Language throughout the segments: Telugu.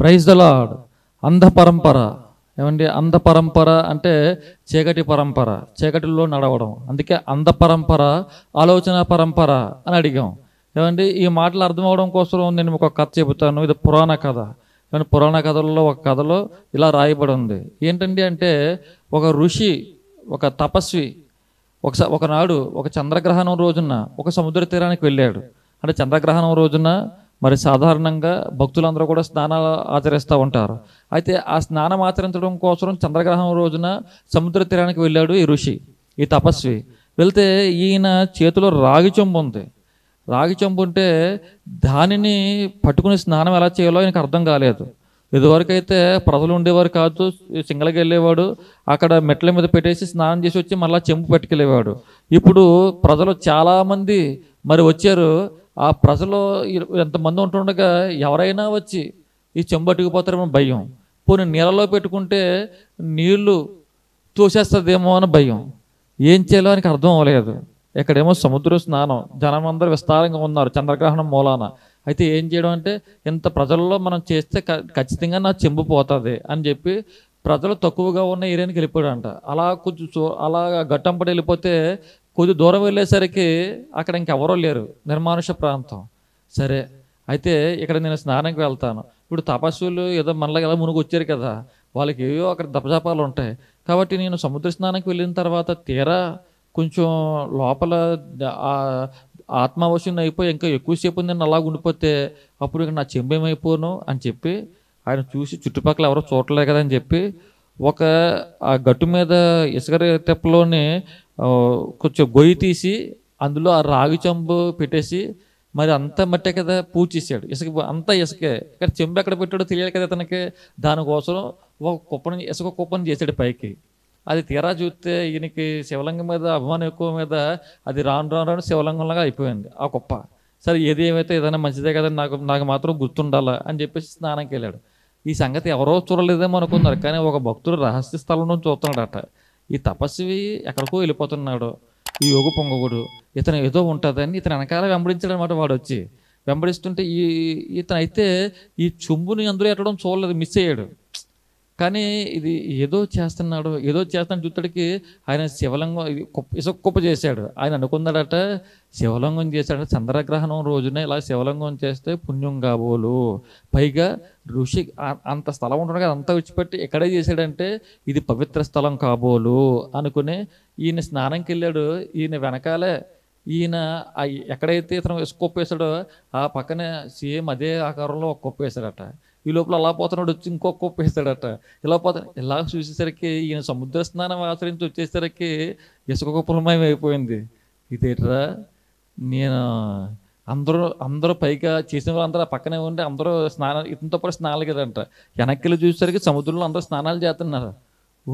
ప్రైజ్ ద లాడ్ అంధ పరంపర ఏమండి అంధ పరంపర అంటే చీకటి పరంపర చీకటిలో నడవడం అందుకే అంధ పరంపర ఆలోచన పరంపర అని అడిగాం ఏమండి ఈ మాటలు అర్థం అవడం కోసం నేను ఒక కథ చెబుతాను ఇది పురాణ కథ కానీ పురాణ కథల్లో ఒక కథలో ఇలా రాయబడి ఉంది ఏంటండి అంటే ఒక ఋషి ఒక తపస్వి ఒకసారి ఒకనాడు ఒక చంద్రగ్రహణం రోజున ఒక సముద్ర తీరానికి వెళ్ళాడు అంటే చంద్రగ్రహణం రోజున మరి సాధారణంగా భక్తులందరూ కూడా స్నానాలు ఆచరిస్తూ ఉంటారు అయితే ఆ స్నానం ఆచరించడం కోసం చంద్రగ్రహం రోజున సముద్ర తీరానికి వెళ్ళాడు ఈ ఋషి ఈ తపస్వి వెళ్తే ఈయన చేతిలో రాగి చెంబు ఉంది రాగి చెంబు ఉంటే దానిని పట్టుకుని స్నానం ఎలా చేయాలో ఆయనకు అర్థం కాలేదు ఇదివరకైతే ప్రజలు ఉండేవారు కాదు సింగల్కి వెళ్ళేవాడు అక్కడ మెట్ల మీద పెట్టేసి స్నానం చేసి వచ్చి మళ్ళీ చెంపు పెట్టుకెళ్ళేవాడు ఇప్పుడు ప్రజలు చాలామంది మరి వచ్చారు ఆ ప్రజలు ఎంతమంది ఉంటుండగా ఎవరైనా వచ్చి ఈ చెంబట్టుకుపోతారేమో భయం పోనీ నీళ్ళలో పెట్టుకుంటే నీళ్లు తోసేస్తుందేమో అని భయం ఏం చేయాలో అని అర్థం అవ్వలేదు ఇక్కడేమో సముద్ర స్నానం జనం అందరూ విస్తారంగా ఉన్నారు చంద్రగ్రహణం మూలాన అయితే ఏం చేయడం అంటే ఇంత ప్రజల్లో మనం చేస్తే ఖచ్చితంగా నా చెంబు పోతుంది అని చెప్పి ప్రజలు తక్కువగా ఉన్న ఏరియానికి వెళ్ళిపోయాడంట అలా కొంచెం అలా ఘట్టం వెళ్ళిపోతే కొద్ది దూరం వెళ్ళేసరికి అక్కడ ఇంకెవరో లేరు నిర్మానుష ప్రాంతం సరే అయితే ఇక్కడ నేను స్నానంకి వెళ్తాను ఇప్పుడు తపస్సులు ఏదో మనలాగా ఎలా మునుగు వచ్చారు కదా వాళ్ళకి ఏవో అక్కడ దపజాపాలు ఉంటాయి కాబట్టి నేను సముద్ర స్నానానికి వెళ్ళిన తర్వాత తీరా కొంచెం లోపల ఆత్మావశ్యం అయిపోయి ఇంకా ఎక్కువసేపు నేను అలా ఉండిపోతే అప్పుడు నా చెంబేమైపోను అని చెప్పి ఆయన చూసి చుట్టుపక్కల ఎవరో చూడలేదు కదా అని చెప్పి ఒక ఆ గట్టు మీద ఇసుక తెప్పలోనే కొంచెం గొయ్యి తీసి అందులో ఆ రాగి చెంబు పెట్టేసి మరి అంత మట్టే కదా పూజ చేసాడు ఇసుక అంతా ఇసుకే ఇక్కడ చెంబు ఎక్కడ పెట్టాడో తెలియాలి కదా తనకి దానికోసం ఒక కుప్పని ఇసుక కుప్పని చేశాడు పైకి అది తీరా చూస్తే ఈయనకి శివలింగం మీద అభిమానం ఎక్కువ మీద అది రాను రాను రాను శివలింగంలాగా అయిపోయింది ఆ కుప్ప సరే ఏది ఏమైతే ఏదైనా మంచిదే కదా నాకు నాకు మాత్రం గుర్తుండాలా అని చెప్పేసి స్నానంకి వెళ్ళాడు ఈ సంగతి ఎవరో చూడలేదేమో అనుకున్నారు కానీ ఒక భక్తుడు రహస్య స్థలంలో చూస్తున్నాడట ఈ తపస్వి ఎక్కడికో వెళ్ళిపోతున్నాడు ఈ యోగు పొంగకుడు ఇతను ఏదో ఉంటుందని ఇతను వెనకాల వెంబడించాడనమాట వాడు వచ్చి వెంబడిస్తుంటే ఈ ఇతను అయితే ఈ చెంబుని అందరూ ఎట్టడం చూడలేదు మిస్ అయ్యాడు కానీ ఇది ఏదో చేస్తున్నాడు ఏదో చేస్తున్నాడు చూస్తాడికి ఆయన శివలింగం ఇసుక కుప్ప చేశాడు ఆయన అనుకున్నాడట శివలింగం చేశాడు చంద్రగ్రహణం రోజున ఇలా శివలింగం చేస్తే పుణ్యం కాబోలు పైగా ఋషి అంత స్థలం ఉండడం కదా అంతా విడిచిపెట్టి ఎక్కడే చేశాడంటే ఇది పవిత్ర స్థలం కాబోలు అనుకుని ఈయన స్నానంకి వెళ్ళాడు ఈయన వెనకాలే ఈయన ఎక్కడైతే ఇతను కుప్పేశాడో ఆ పక్కనే సేమ్ అదే ఆకారంలో కుప్పేశాడట ఈ లోపల అలా పోతున్నాడు వచ్చి ఇంకో వేస్తాడట ఇలా పోతాడు ఇలా చూసేసరికి ఈయన సముద్ర స్నానం ఆచరించి వచ్చేసరికి ఇసుక కుప్పలమయం అయిపోయింది ఇదేట్రా నేను అందరూ అందరూ పైగా చేసిన వాళ్ళందరూ పక్కనే ఉండి అందరూ స్నానం ఇతనితో పాటు స్నానాలు కదంట వెనక్కి చూసేసరికి సముద్రంలో అందరూ స్నానాలు చేస్తున్నారు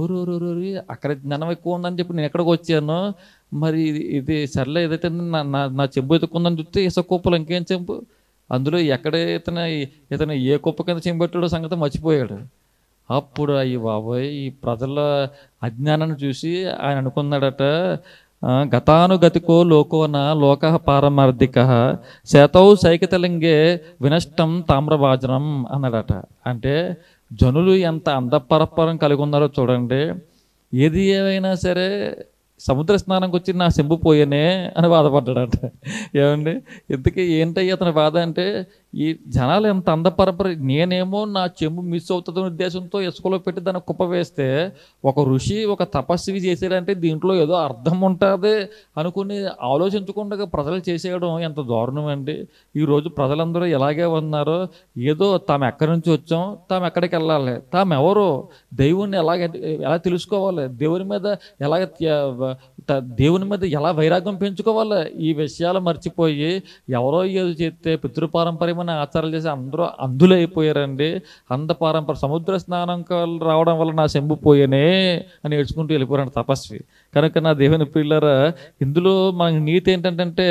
ఊరు అక్కడ జ్ఞానం ఎక్కువ ఉందని చెప్పి నేను ఎక్కడికి వచ్చాను మరి ఇది సర్లే ఏదైతే నా నా చెంబు ఎదుక్కుందని చూస్తే ఇసుక కుప్పలు ఇంకేం చెంపు అందులో ఎక్కడ ఇతను ఇతను ఏ కుప్ప కింద చెంబెట్టాడో సంగతి మర్చిపోయాడు అప్పుడు అయ్యి బాబోయ్ ఈ ప్రజల అజ్ఞానాన్ని చూసి ఆయన అనుకున్నాడట గతానుగతికో లోకోన లోక పారమార్థిక శతౌ సైకితలింగే వినష్టం తామ్రభాజనం అన్నాడట అంటే జనులు ఎంత అంధపరపరం కలిగి ఉన్నారో చూడండి ఏది ఏమైనా సరే సముద్ర స్నానంకి వచ్చి నా సెంబు పోయేనే అని బాధపడ్డాడంట ఏమండి ఎందుకు ఏంటయ్యి అతని బాధ అంటే ఈ జనాలు ఎంత అందపరపరి నేనేమో నా చెంబు మిస్ అవుతుందనే ఉద్దేశంతో ఇసుకలో పెట్టి దాన్ని కుప్ప వేస్తే ఒక ఋషి ఒక తపస్వి చేశాడంటే దీంట్లో ఏదో అర్థం ఉంటుంది అనుకుని ఆలోచించకుండా ప్రజలు చేసేయడం ఎంత దారుణం అండి ఈరోజు ప్రజలందరూ ఇలాగే ఉన్నారో ఏదో తాము ఎక్కడి నుంచి వచ్చాం తాము ఎక్కడికి వెళ్ళాలి తాము ఎవరు దేవుణ్ణి ఎలాగ ఎలా తెలుసుకోవాలి దేవుని మీద ఎలాగ దేవుని మీద ఎలా వైరాగ్యం పెంచుకోవాలి ఈ విషయాలు మర్చిపోయి ఎవరో ఏదో చెప్తే పితృపారంపర్యం ఏమైనా ఆచారాలు చేసి అందరూ అయిపోయారండి అంధపారంపర సముద్ర స్నానం రావడం వల్ల నా శంభు పోయేనే అని ఏడ్చుకుంటూ వెళ్ళిపోరండి తపస్వి కనుక నా దేవుని పిల్లరా ఇందులో మన నీతి ఏంటంటే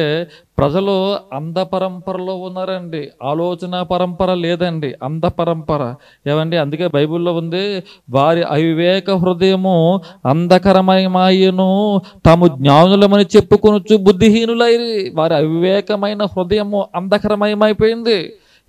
ప్రజలు అంధ పరంపరలో ఉన్నారండి ఆలోచన పరంపర లేదండి అంధ పరంపర ఏమండి అందుకే బైబిల్లో ఉంది వారి అవివేక హృదయము అంధకరమయమాయను తాము జ్ఞానులమని చెప్పుకొనొచ్చు బుద్ధిహీనులై వారి అవివేకమైన హృదయము అంధకరమయమైపోయింది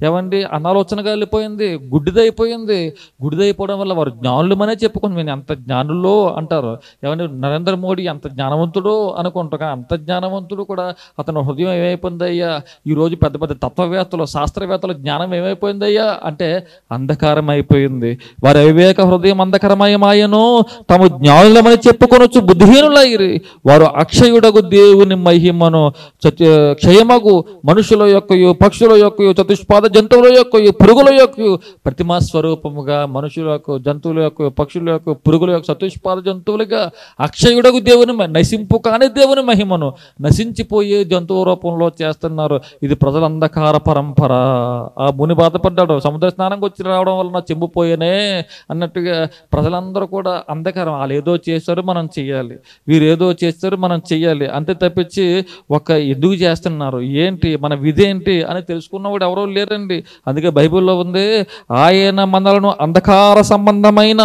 ఏమండి అనాలోచనగా వెళ్ళిపోయింది గుడ్డిదైపోయింది గుడ్డిదైపోవడం వల్ల వారు జ్ఞానులు చెప్పుకుని నేను ఎంత జ్ఞానులో అంటారు ఏమండి నరేంద్ర మోడీ ఎంత జ్ఞానవంతుడో అనుకుంటా కానీ అంత జ్ఞానవంతుడు కూడా అతను హృదయం ఏమైపోయిందయ్యా ఈరోజు పెద్ద పెద్ద తత్వవేత్తలు శాస్త్రవేత్తలు జ్ఞానం ఏమైపోయిందయ్యా అంటే అంధకారం అయిపోయింది వారి అవివేక హృదయం అంధకరమయమాయను తమ జ్ఞానులమని చెప్పుకొనొచ్చు బుద్ధిహీనులయ్యి వారు అక్షయుడగు దేవుని మహిమను క్షయమగు మనుషుల యొక్క పక్షుల యొక్క చతుష్పాద జంతువుల యొక్క పురుగుల యొక్క ప్రతిమా స్వరూపముగా మనుషులకు జంతువుల యొక్క పక్షుల యొక్క పురుగుల యొక్క సతుష్పాద జంతువులుగా అక్షయుడకు దేవుని నశింపు కాని దేవుని మహిమను నశించిపోయే జంతువు రూపంలో చేస్తున్నారు ఇది ప్రజల అంధకార పరంపర ఆ ముని బాధపడ్డాడు సముద్ర స్నానంకి వచ్చి రావడం వలన చెంబుపోయేనే అన్నట్టుగా ప్రజలందరూ కూడా అంధకారం వాళ్ళు ఏదో చేస్తారు మనం చేయాలి వీరు ఏదో చేస్తారు మనం చేయాలి అంతే తప్పించి ఒక ఎందుకు చేస్తున్నారు ఏంటి మన విధి ఏంటి అని తెలుసుకున్నవాడు ఎవరో లేరని అండి అందుకే బైబిల్లో ఉంది ఆయన మనలను అంధకార సంబంధమైన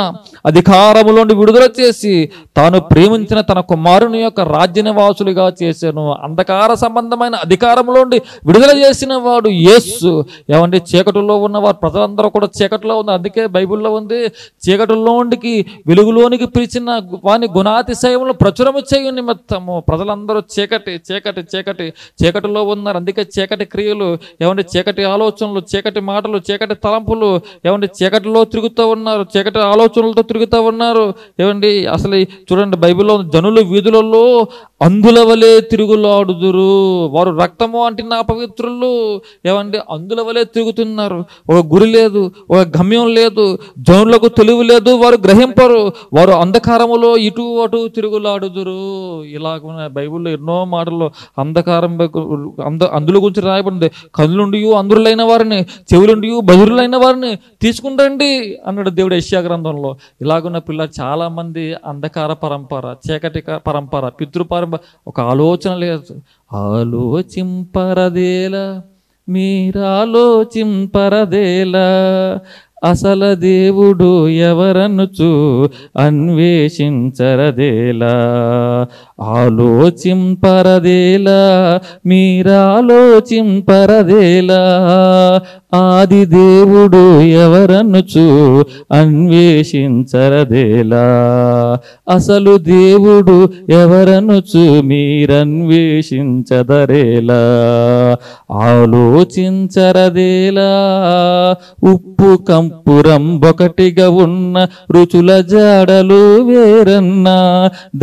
అధికారములోని విడుదల చేసి తాను ప్రేమించిన తన కుమారుని యొక్క రాజ్య నివాసులుగా చేశాను అంధకార సంబంధమైన అధికారంలోండి విడుదల చేసిన వాడు యేస్సు ఏమంటే చీకటిలో ఉన్న వారు ప్రజలందరూ కూడా చీకటిలో ఉంది అందుకే బైబిల్లో ఉంది చీకటిలోండికి వెలుగులోనికి పిలిచిన వాని గుణాతిశయములు ప్రచురము చేయు నిమిత్తము ప్రజలందరూ చీకటి చీకటి చీకటి చీకటిలో ఉన్నారు అందుకే చీకటి క్రియలు ఏమంటే చీకటి ఆలోచనలు చీకటి మాటలు చీకటి తలంపులు ఏమంటే చీకటిలో తిరుగుతూ ఉన్నారు చీకటి ఆలోచనలతో తిరుగుతూ ఉన్నారు ఏమండి అసలు చూడండి బైబిల్లో జనులు వీధులలో అందుల వలె తిరుగులాడుదురు వారు రక్తము అంటున్న అపవిత్రులు ఏమండి అందుల వలె తిరుగుతున్నారు ఒక గురి లేదు ఒక గమ్యం లేదు జనులకు తెలివి లేదు వారు గ్రహింపరు వారు అంధకారములో ఇటు అటు తిరుగులాడుదురు ఇలాగ బైబిల్లో ఎన్నో మాటలు అంధకారం అంద అందుల గురించి రాయబడింది కళ్ళుండి అందులైన వారిని చెవులుండి బదురులైన వారిని తీసుకుంటండి అన్నాడు దేవుడు యశ్యా గ్రంథంలో ఇలాగున్న పిల్లలు చాలామంది అంధకార పరంపర చీకటి పరంపర పితృ పరంపర ఒక ఆలోచన లేదు ఆలోచింపరదేలా మీరాలోచింపరదేలా అసల దేవుడు ఎవరనుచు అన్వేషించరదేలా ఆలోచింపరదేలా మీరాలోచింపరదేలా ఆది దేవుడు ఎవరనుచు అన్వేషించరదేలా అసలు దేవుడు ఎవరనుచు మీరన్వేషించదరేలా ఆలోచించరదేలా ఉప్పు కం పురం ఒకటిగా ఉన్న రుచుల జాడలు వేరన్నా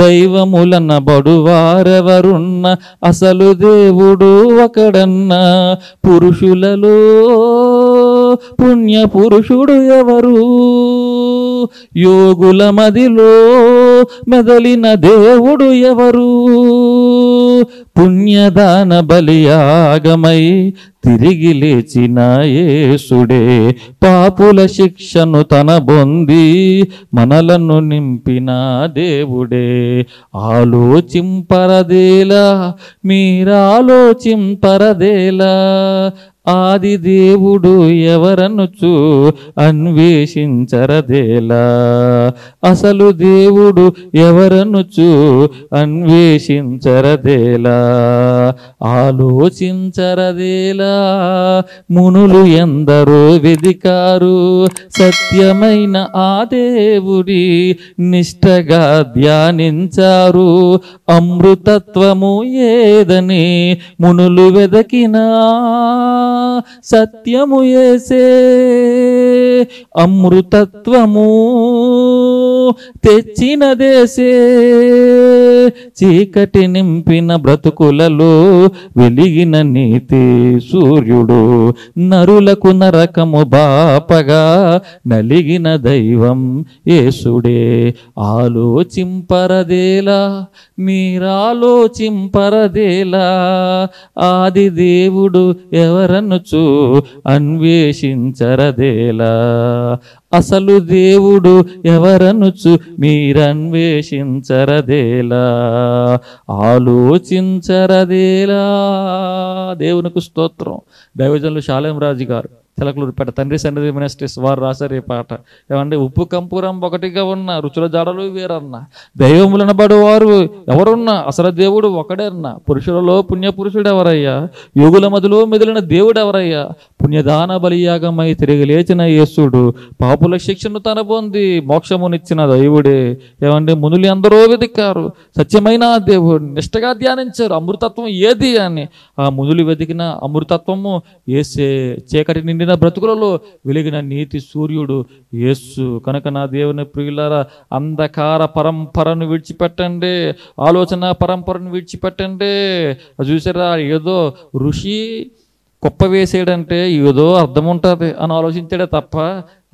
దైవములన్న బడువారెవరున్న అసలు దేవుడు ఒకడన్నా పురుషులలో పుణ్య పురుషుడు ఎవరు యోగుల మదిలో మెదలిన దేవుడు ఎవరు పుణ్యదాన బలియాగమై తిరిగి లేచిన యేసుడే పాపుల శిక్షను తన బొంది మనలను నింపిన దేవుడే ఆలోచింపరదేలా మీరాలోచింపరదేలా ఆది దేవుడు ఎవరనుచు అన్వేషించరదేలా అసలు దేవుడు ఎవరనుచు అన్వేషించరదేలా ఆలోచించరదేలా మునులు ఎందరో వెదికారు సత్యమైన ఆ దేవుడి నిష్టగా ధ్యానించారు అమృతత్వము ఏదని మునులు వెదకినా సత్యము ఏసే అమృతత్వము తెచ్చిన దేశే చీకటి నింపిన బ్రతుకులలో వెలిగిన నీతి సూర్యుడు నరులకు నరకము బాపగా నలిగిన దైవం యేసుడే ఆలోచింపరదేలా మీరాలోచింపరదేలా ఆది దేవుడు ఎవరనుచు అన్వేషించరదేలా అసలు దేవుడు ఎవరనుచు మీరన్వేషించరదేలా ఆలోచించరదేలా దేవునికి స్తోత్రం దైవజనులు శాలేం రాజు గారు చిలకలూరుపేట తండ్రి సన్నిధి మినిస్ట్రీస్ వారు రాశారు ఈ పాట ఏమంటే ఉప్పు కంపురం ఒకటిగా ఉన్న రుచుల జాడలు వేరన్న దైవములనబడు వారు ఎవరున్నా అసలు దేవుడు అన్న పురుషులలో పుణ్యపురుషుడు ఎవరయ్యా యోగుల మధులో మెదిలిన దేవుడు ఎవరయ్యా పుణ్యదాన బలియాగమై తిరిగి లేచిన యేసుడు పాపుల శిక్షను తన పొంది మోక్షమునిచ్చిన దైవుడే ఏమంటే మునులు ఎందరో వెతికారు సత్యమైన దేవుడు నిష్టగా ధ్యానించారు అమృతత్వం ఏది అని ఆ మునులు వెతికిన అమృతత్వము ఏసే చీకటి నిండి నిండిన బ్రతుకులలో వెలిగిన నీతి సూర్యుడు యేస్సు కనుక నా దేవుని ప్రియులారా అంధకార పరంపరను విడిచిపెట్టండి ఆలోచన పరంపరను విడిచిపెట్టండి చూసారా ఏదో ఋషి కుప్ప వేసేయడంటే ఏదో అర్థం ఉంటుంది అని ఆలోచించాడే తప్ప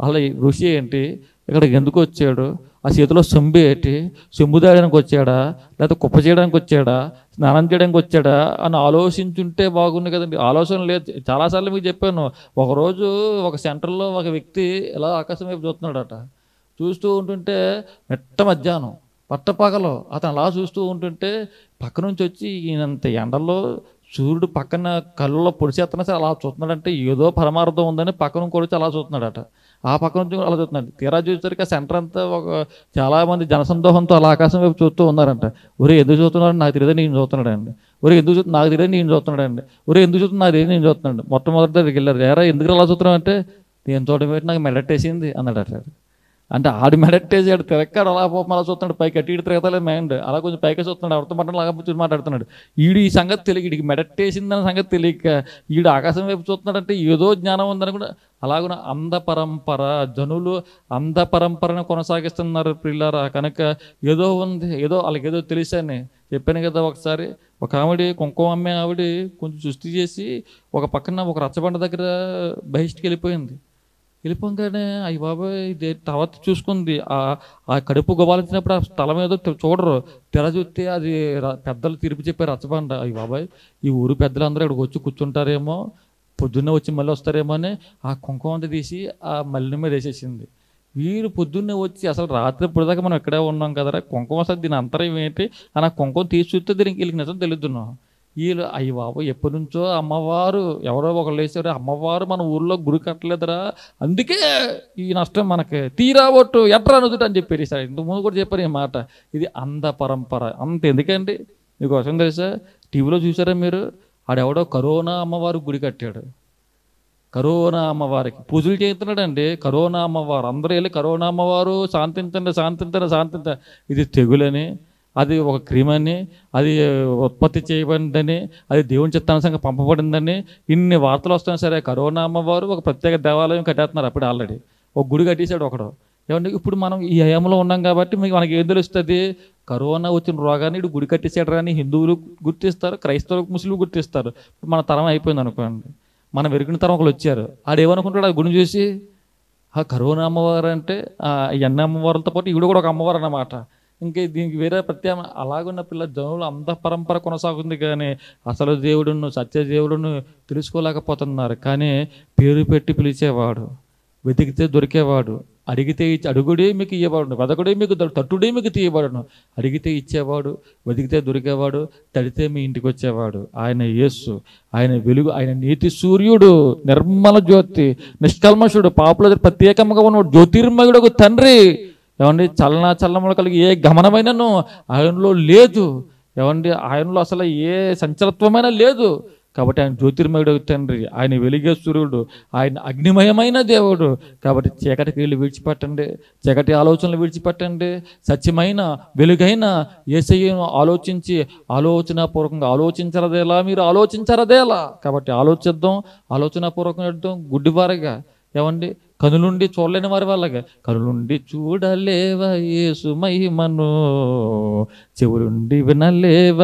అలా ఋషి ఏంటి ఇక్కడికి ఎందుకు వచ్చాడు ఆ చేతిలో సొంబు ఏంటి సొంబు తాగడానికి వచ్చాడా లేకపోతే కుప్ప చేయడానికి వచ్చాడా స్నానం చేయడానికి వచ్చాడా అని ఆలోచించుంటే బాగుంది కదండి ఆలోచన లేదు చాలాసార్లు మీకు చెప్పాను ఒకరోజు ఒక సెంటర్లో ఒక వ్యక్తి ఇలా ఆకాశం వైపు చూస్తున్నాడట చూస్తూ ఉంటుంటే మెట్ట మధ్యాహ్నం పట్టపగలో అతను అలా చూస్తూ ఉంటుంటే పక్క నుంచి వచ్చి ఈయనంత ఎండల్లో సూర్యుడు పక్కన కళ్ళలో పొడిచేస్తున్నా సరే అలా చూస్తున్నాడంటే ఏదో పరమార్థం ఉందని పక్కన కూడా అలా చూస్తున్నాడట ఆ పక్క నుంచి కూడా అలా చూస్తున్నాడు తీరా చూసేసరికి ఆ సెంటర్ అంతా ఒక చాలామంది జనసందోహంతో అలా ఆకాశం వైపు చూస్తూ ఉన్నారంట ఒరే ఎందుకు చూస్తున్నాడు నాకు తెలియదు నేను చూస్తున్నాడండి ఒరే ఎందుకు చూస్తున్నా నాకు తెలియదు నేను చూస్తున్నాడండి ఒరే ఎందుకు చూస్తున్నా నాకు తెలియదు నేను చూస్తున్నాడు మొట్టమొదటి దగ్గరికి వెళ్ళారు ఎరా ఎందుకు అలా చూస్తున్నాడు అంటే నేను చూడడం నాకు వేసింది అన్నాడు అట్లా అంటే ఆడు మెడట్టేసి ఆడు తిరక్కాడు అలా పోపం అలా చూస్తున్నాడు పైకి అటు ఇటు తిరగతలేదు మైండ్ అలా కొంచెం పైకి చూస్తున్నాడు ఎవరితో మాట లాగా చూసి మాట్లాడుతున్నాడు ఈడు ఈ సంగతి తెలియక ఈడికి మెడట్టేసిందన్న సంగతి తెలియక ఈడు ఆకాశం వైపు చూస్తున్నాడు అంటే ఏదో జ్ఞానం ఉందని కూడా అలాగున అంధ పరంపర జనులు అంధ పరంపరను కొనసాగిస్తున్నారు పిల్లరా కనుక ఏదో ఉంది ఏదో వాళ్ళకి ఏదో తెలిసాని చెప్పాను కదా ఒకసారి ఒక ఆవిడ కుంకుమ అమ్మే ఆవిడ కొంచెం సృష్టి చేసి ఒక పక్కన ఒక రచ్చబండ దగ్గర బహిష్టికి వెళ్ళిపోయింది వెళ్ళిపోగానే అయ్యి బాబాయ్ ఇది తర్వాత చూసుకుంది ఆ కడుపు గోవాల్సినప్పుడు ఆ స్థలం ఏదో చూడరు తెర చూస్తే అది పెద్దలు తిరిపి చెప్పే రచ్చబండ అయ్యి బాబాయ్ ఈ ఊరు పెద్దలు అందరూ ఇక్కడికి వచ్చి కూర్చుంటారేమో పొద్దున్నే వచ్చి మళ్ళీ వస్తారేమో అని ఆ కుంకుమ అంతా తీసి ఆ మల్లి మీద వేసేసింది వీరు పొద్దున్నే వచ్చి అసలు రాత్రి ఇప్పటిదాకా మనం ఇక్కడే ఉన్నాం కదరా కుంకుమ అసలు దీని అంతరం ఏంటి అని ఆ కుంకుమ తీసి చూస్తే దీనికి వీళ్ళకి నిజం తెలుద్దున్నాం వీళ్ళు అయ్యి బాబు ఎప్పటి నుంచో అమ్మవారు ఎవరో ఒకరు లేచారు అమ్మవారు మన ఊళ్ళో గురి కట్టలేదురా అందుకే ఈ నష్టం మనకి తీరావట్టు ఎట్రా అనుదుట అని చెప్పారు సార్ ఇంతకుముందు కూడా చెప్పారు ఈ మాట ఇది అంధ పరంపర అంత ఎందుకండి అవసరం తెలుసా టీవీలో చూసారా మీరు ఆడెవడో కరోనా అమ్మవారు గుడి కట్టాడు కరోనా అమ్మవారికి పూజలు చేస్తున్నాడండి కరోనా అమ్మవారు అందరూ వెళ్ళి కరోనా అమ్మవారు శాంతించండి శాంతించండి శాంతించండి ఇది తెగులని అది ఒక క్రిమని అది ఉత్పత్తి చేయబడిందని అది దేవుని చిత్తానుసంగా పంపబడిందని ఇన్ని వార్తలు వస్తున్నా సరే కరోనా అమ్మవారు ఒక ప్రత్యేక దేవాలయం కట్టేస్తున్నారు అప్పుడు ఆల్రెడీ ఒక గుడి కట్టేశాడు ఒకడు ఏమంటే ఇప్పుడు మనం ఈ హయాంలో ఉన్నాం కాబట్టి మీకు మనకి ఏం తెలుస్తుంది కరోనా వచ్చిన రోగాన్ని ఇటు గుడి కట్టేశాడు అని హిందువులు గుర్తిస్తారు క్రైస్తవులు ముస్లిం గుర్తిస్తారు మన తరం అయిపోయింది అనుకోండి మనం వెరిగిన తరం ఒకరు వచ్చారు ఆడేమనుకుంటాడు ఆ గుడిని చూసి ఆ కరోనా అమ్మవారు అంటే ఈ అన్న అమ్మవారులతో పాటు ఈవిడ కూడా ఒక అమ్మవారు అన్నమాట ఇంకా దీనికి వేరే ప్రత్యామ అలాగున్న పిల్ల జనులు అంత పరంపర కొనసాగుతుంది కానీ అసలు దేవుడును సత్య దేవుడును తెలుసుకోలేకపోతున్నారు కానీ పేరు పెట్టి పిలిచేవాడు వెతికితే దొరికేవాడు అడిగితే ఇచ్చి అడుగుడే మీకు ఇవ్వబడును వెదకుడే మీకు తట్టుడే మీకు తీయబడును అడిగితే ఇచ్చేవాడు వెతికితే దొరికేవాడు తడితే మీ ఇంటికి వచ్చేవాడు ఆయన యేస్సు ఆయన వెలుగు ఆయన నీతి సూర్యుడు నిర్మల జ్యోతి నిష్కల్మషుడు పాపుల ప్రత్యేకంగా ఉన్నవాడు జ్యోతిర్మయుడు తండ్రి ఏమండి చలనా చలనములు కలిగి ఏ గమనమైనను ఆయనలో లేదు ఏమండి ఆయనలో అసలు ఏ సంచలత్వమైన లేదు కాబట్టి ఆయన జ్యోతిర్మయుడు తండ్రి ఆయన వెలిగే సూర్యుడు ఆయన అగ్నిమయమైన దేవుడు కాబట్టి చీకటికి వీళ్ళు విడిచిపెట్టండి చీకటి ఆలోచనలు విడిచిపెట్టండి సత్యమైన వెలుగైన ఏసయ్యను ఆలోచించి ఆలోచనపూర్వకంగా ఆలోచించరదేలా మీరు ఆలోచించరదేలా కాబట్టి ఆలోచిద్దాం చేద్దాం గుడ్డివారిగా ఏమండి కనులుండి చూడలేని వారి వాళ్ళగా కనులుండి చూడలేవ ఏసు మహిమను చెవులుండి వినలేవ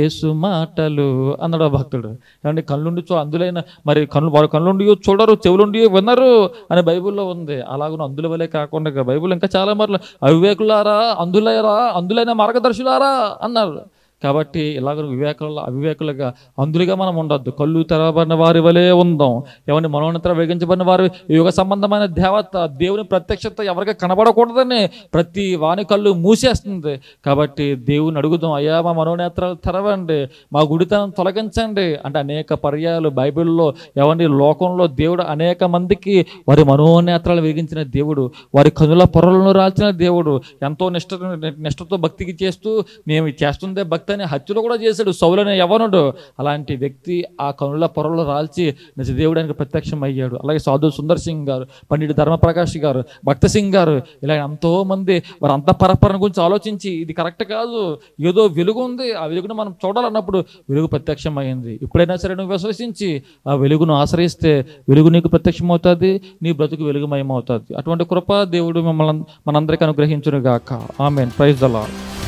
ఏసు మాటలు అన్నాడు భక్తుడు ఏమంటే కళ్ళుండి చూ అందులైన మరి కనులు వారు కళ్ళుండి చూడరు చెవులుండి వినరు అని బైబిల్లో ఉంది అలాగను అందుల వలే కాకుండా బైబిల్ ఇంకా చాలా మార్లు అవివేకులారా అందులైరా అందులైన మార్గదర్శులారా అన్నారు కాబట్టి ఇలాగ వివేకుల అవివేకులుగా అందులుగా మనం ఉండొద్దు కళ్ళు తెరవబడిన వారి వలే ఉందాం ఎవరిని మనోన్నతర వేగించబడిన వారు యుగ సంబంధమైన దేవత దేవుని ప్రత్యక్షత ఎవరికి కనబడకూడదని ప్రతి వాణి కళ్ళు మూసేస్తుంది కాబట్టి దేవుని అడుగుదాం అయ్యా మా మనోనేత్రాలు తెరవండి మా గుడితనం తొలగించండి అంటే అనేక పర్యాలు బైబిల్లో ఎవరి లోకంలో దేవుడు అనేక మందికి వారి మనోనేత్రాలు వేగించిన దేవుడు వారి కనుల పొరలను రాల్చిన దేవుడు ఎంతో నిష్ట నిష్ఠతో భక్తికి చేస్తూ మేము చేస్తుందే భక్తి భర్తని హత్యలు కూడా చేశాడు సౌలనే ఎవనుడు అలాంటి వ్యక్తి ఆ కనుల పొరలో రాల్చి నిజ దేవుడానికి ప్రత్యక్షం అయ్యాడు అలాగే సాధు సుందర్ సింగ్ గారు పండిట్ ధర్మప్రకాష్ గారు భక్త సింగ్ గారు ఇలా ఎంతో మంది వారు అంత పరపరణ గురించి ఆలోచించి ఇది కరెక్ట్ కాదు ఏదో వెలుగు ఉంది ఆ వెలుగును మనం చూడాలన్నప్పుడు వెలుగు ప్రత్యక్షం అయింది ఎప్పుడైనా సరే నువ్వు విశ్వసించి ఆ వెలుగును ఆశ్రయిస్తే వెలుగు నీకు ప్రత్యక్షం అవుతుంది నీ బ్రతుకు వెలుగుమయమవుతుంది అటువంటి కృప దేవుడు మిమ్మల్ని మనందరికీ అనుగ్రహించునుగాక ఆమెన్ ప్రైజ్ ద లాడ్